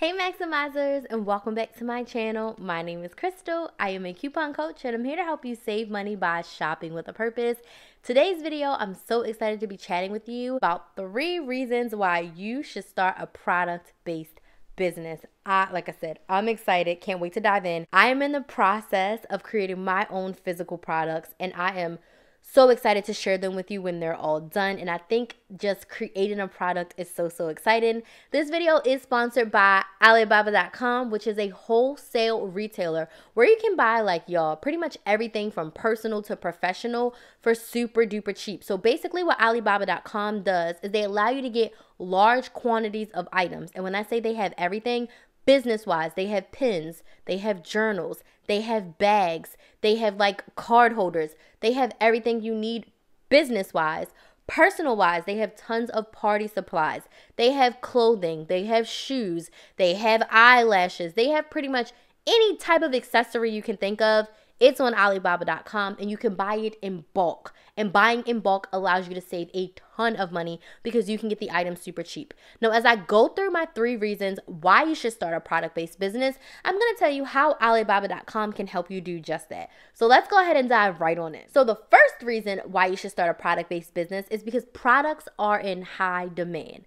Hey Maximizers and welcome back to my channel. My name is Crystal. I am a coupon coach and I'm here to help you save money by shopping with a purpose. Today's video, I'm so excited to be chatting with you about three reasons why you should start a product-based business. I, like I said, I'm excited. Can't wait to dive in. I am in the process of creating my own physical products and I am so excited to share them with you when they're all done. And I think just creating a product is so, so exciting. This video is sponsored by Alibaba.com, which is a wholesale retailer where you can buy, like y'all, pretty much everything from personal to professional for super duper cheap. So basically, what Alibaba.com does is they allow you to get large quantities of items. And when I say they have everything, business wise. They have pens, they have journals, they have bags, they have like card holders, they have everything you need business wise. Personal wise, they have tons of party supplies. They have clothing, they have shoes, they have eyelashes, they have pretty much any type of accessory you can think of it's on Alibaba.com and you can buy it in bulk. And buying in bulk allows you to save a ton of money because you can get the item super cheap. Now, as I go through my three reasons why you should start a product based business, I'm gonna tell you how Alibaba.com can help you do just that. So let's go ahead and dive right on it. So, the first reason why you should start a product based business is because products are in high demand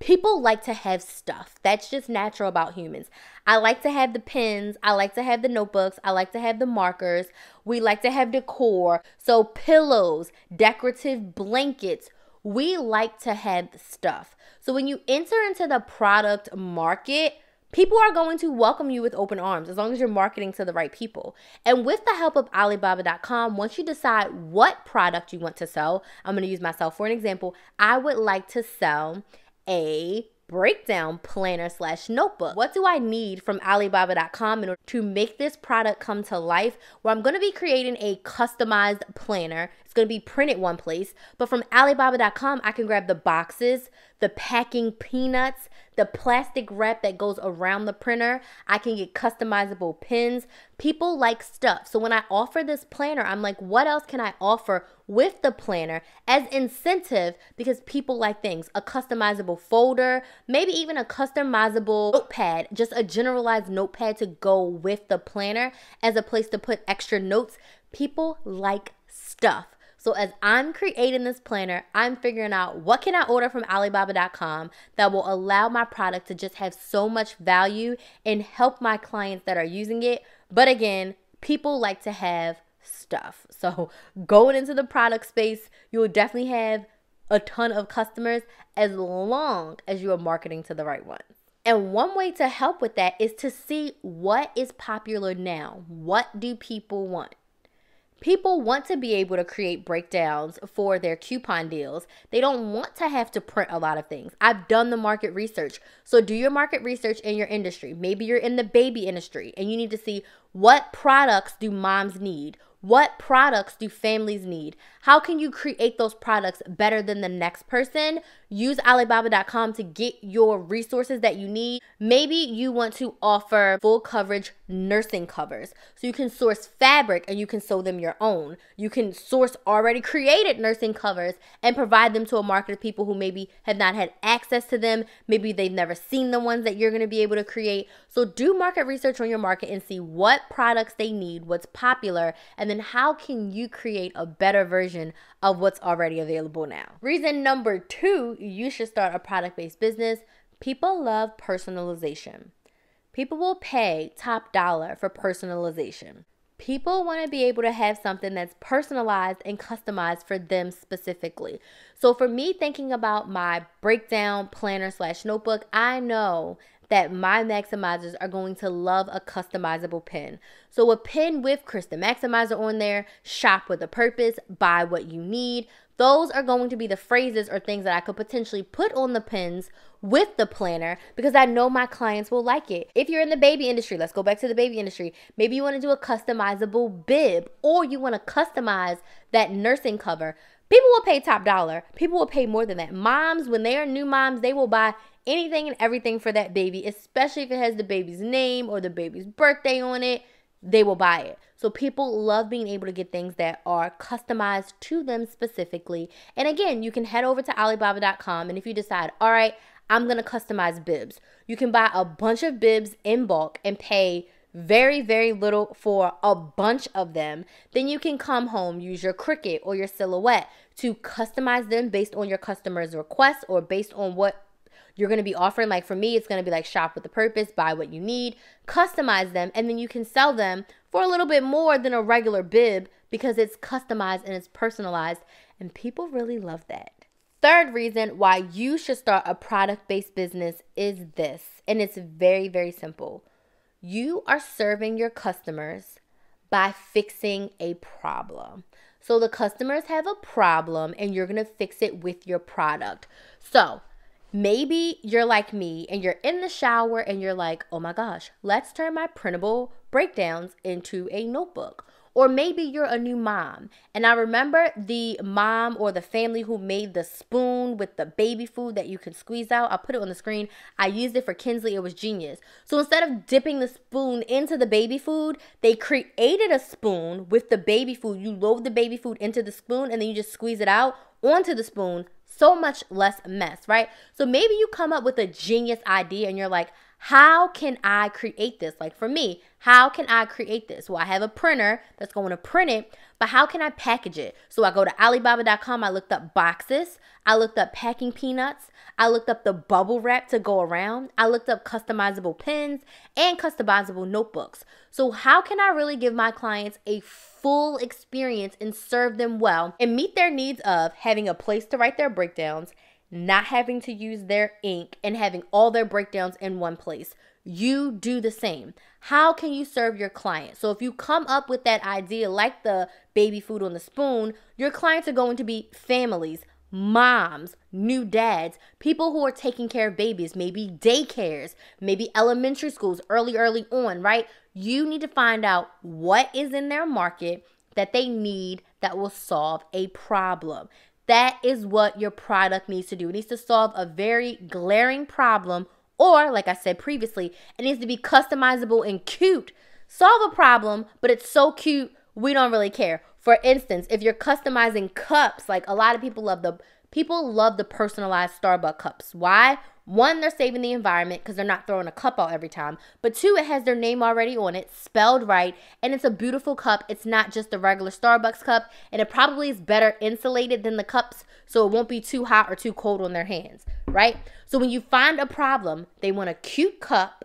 people like to have stuff. That's just natural about humans. I like to have the pens, I like to have the notebooks, I like to have the markers. We like to have decor. So, pillows, decorative blankets, we like to have stuff. So, when you enter into the product market, People are going to welcome you with open arms as long as you're marketing to the right people. And with the help of Alibaba.com, once you decide what product you want to sell, I'm going to use myself for an example. I would like to sell a breakdown planner slash notebook. What do I need from Alibaba.com in order to make this product come to life? Where well, I'm gonna be creating a customized planner going to be printed one place, but from Alibaba.com, I can grab the boxes, the packing peanuts, the plastic wrap that goes around the printer. I can get customizable pins. People like stuff. So when I offer this planner, I'm like, what else can I offer with the planner as incentive because people like things? A customizable folder, maybe even a customizable notepad, just a generalized notepad to go with the planner as a place to put extra notes. People like stuff. So as I'm creating this planner, I'm figuring out what can I order from alibaba.com that will allow my product to just have so much value and help my clients that are using it. But again, people like to have stuff. So going into the product space, you'll definitely have a ton of customers as long as you are marketing to the right one. And one way to help with that is to see what is popular now. What do people want? People want to be able to create breakdowns for their coupon deals. They don't want to have to print a lot of things. I've done the market research. So do your market research in your industry. Maybe you're in the baby industry and you need to see what products do moms need? What products do families need? How can you create those products better than the next person? Use Alibaba.com to get your resources that you need. Maybe you want to offer full coverage nursing covers. So you can source fabric and you can sew them your own. You can source already created nursing covers and provide them to a market of people who maybe have not had access to them. Maybe they've never seen the ones that you're going to be able to create. So do market research on your market and see what products they need, what's popular, and then how can you create a better version of what's already available now. Reason number two, you should start a product based business. People love personalization. People will pay top dollar for personalization. People want to be able to have something that's personalized and customized for them specifically. So, for me, thinking about my breakdown planner slash notebook, I know that my maximizers are going to love a customizable pen. So, a pen with Krista Maximizer on there, shop with a purpose, buy what you need. Those are going to be the phrases or things that I could potentially put on the pins with the planner because I know my clients will like it. If you're in the baby industry, let's go back to the baby industry. Maybe you want to do a customizable bib or you want to customize that nursing cover. People will pay top dollar. People will pay more than that. Moms, when they are new moms, they will buy anything and everything for that baby, especially if it has the baby's name or the baby's birthday on it. They will buy it. So people love being able to get things that are customized to them specifically. And again, you can head over to Alibaba.com and if you decide, all right, I'm gonna customize bibs. You can buy a bunch of bibs in bulk and pay very, very little for a bunch of them. Then you can come home, use your Cricut or your Silhouette to customize them based on your customer's request or based on what you're going to be offering. Like for me, it's going to be like shop with a purpose, buy what you need, customize them, and then you can sell them for a little bit more than a regular bib because it's customized and it's personalized. And people really love that. Third reason why you should start a product based business is this, and it's very, very simple. You are serving your customers by fixing a problem. So the customers have a problem and you're gonna fix it with your product. So maybe you're like me and you're in the shower and you're like, oh my gosh, let's turn my printable breakdowns into a notebook. Or maybe you're a new mom. And I remember the mom or the family who made the spoon with the baby food that you can squeeze out. I put it on the screen. I used it for Kinsley. It was genius. So instead of dipping the spoon into the baby food, they created a spoon with the baby food. You load the baby food into the spoon and then you just squeeze it out onto the spoon. So much less mess, right? So maybe you come up with a genius idea and you're like, how can I create this? Like for me, how can I create this? Well, I have a printer that's going to print it, but how can I package it? So I go to Alibaba.com, I looked up boxes, I looked up packing peanuts, I looked up the bubble wrap to go around, I looked up customizable pens and customizable notebooks. So, how can I really give my clients a full experience and serve them well and meet their needs of having a place to write their breakdowns? not having to use their ink and having all their breakdowns in one place. You do the same. How can you serve your client? So if you come up with that idea like the baby food on the spoon, your clients are going to be families, moms, new dads, people who are taking care of babies, maybe daycares, maybe elementary schools early early on, right? You need to find out what is in their market that they need that will solve a problem. That is what your product needs to do. It needs to solve a very glaring problem, or, like I said previously, it needs to be customizable and cute. Solve a problem, but it's so cute, we don't really care. For instance, if you're customizing cups, like a lot of people love the people love the personalized Starbucks cups. Why? One, they're saving the environment because they're not throwing a cup out every time. But two, it has their name already on it, spelled right, and it's a beautiful cup. It's not just a regular Starbucks cup, and it probably is better insulated than the cups so it won't be too hot or too cold on their hands, right? So when you find a problem, they want a cute cup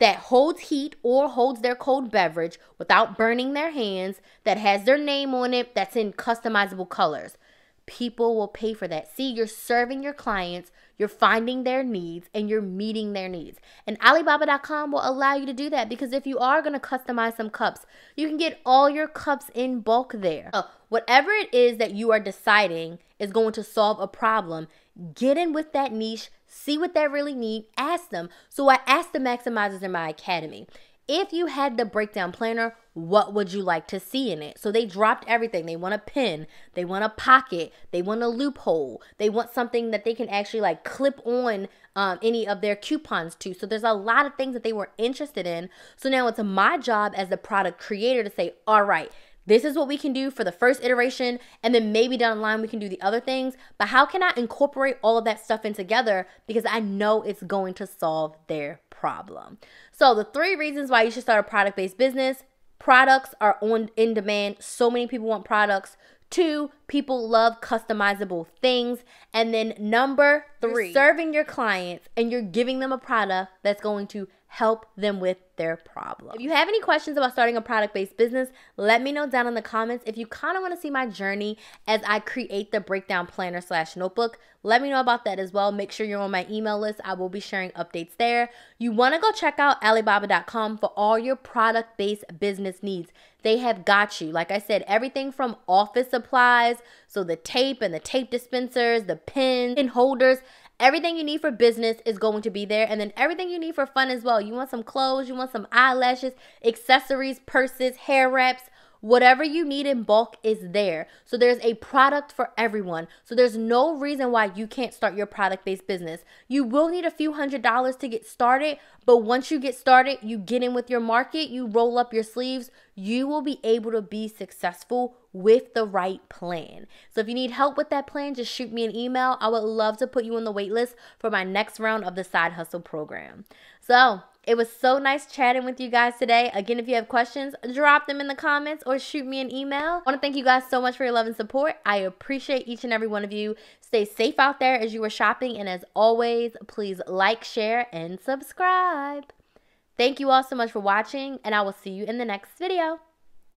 that holds heat or holds their cold beverage without burning their hands, that has their name on it, that's in customizable colors. People will pay for that. See, you're serving your clients, you're finding their needs and you're meeting their needs. And Alibaba.com will allow you to do that because if you are going to customize some cups, you can get all your cups in bulk there. Uh, whatever it is that you are deciding is going to solve a problem, get in with that niche, see what they really need, ask them. So I asked the Maximizers in my academy if you had the breakdown planner, what would you like to see in it? So they dropped everything. They want a pin, they want a pocket, they want a loophole, they want something that they can actually like clip on um, any of their coupons to. So there's a lot of things that they were interested in. So now it's my job as the product creator to say, all right, this is what we can do for the first iteration, and then maybe down the line we can do the other things. But how can I incorporate all of that stuff in together because I know it's going to solve their problem? So, the three reasons why you should start a product based business products are on in demand, so many people want products. Two, people love customizable things. And then number 3 serving your clients and you're giving them a product that's going to help them with their problem. If you have any questions about starting a product based business, let me know down in the comments. If you kind of want to see my journey as I create the breakdown planner slash notebook, let me know about that as well. Make sure you're on my email list. I will be sharing updates there. You want to go check out Alibaba.com for all your product based business needs. They have got you. Like I said, everything from office supplies, so the tape and the tape dispensers, the pens and holders, Everything you need for business is going to be there. And then everything you need for fun as well. You want some clothes, you want some eyelashes, accessories, purses, hair wraps Whatever you need in bulk is there. So there's a product for everyone. So there's no reason why you can't start your product based business. You will need a few hundred dollars to get started, but once you get started, you get in with your market, you roll up your sleeves, you will be able to be successful with the right plan. So if you need help with that plan, just shoot me an email. I would love to put you on the waitlist for my next round of the side hustle program. So, it was so nice chatting with you guys today. Again, if you have questions, drop them in the comments or shoot me an email. I want to thank you guys so much for your love and support. I appreciate each and every one of you. Stay safe out there as you are shopping. And as always, please like, share, and subscribe. Thank you all so much for watching, and I will see you in the next video.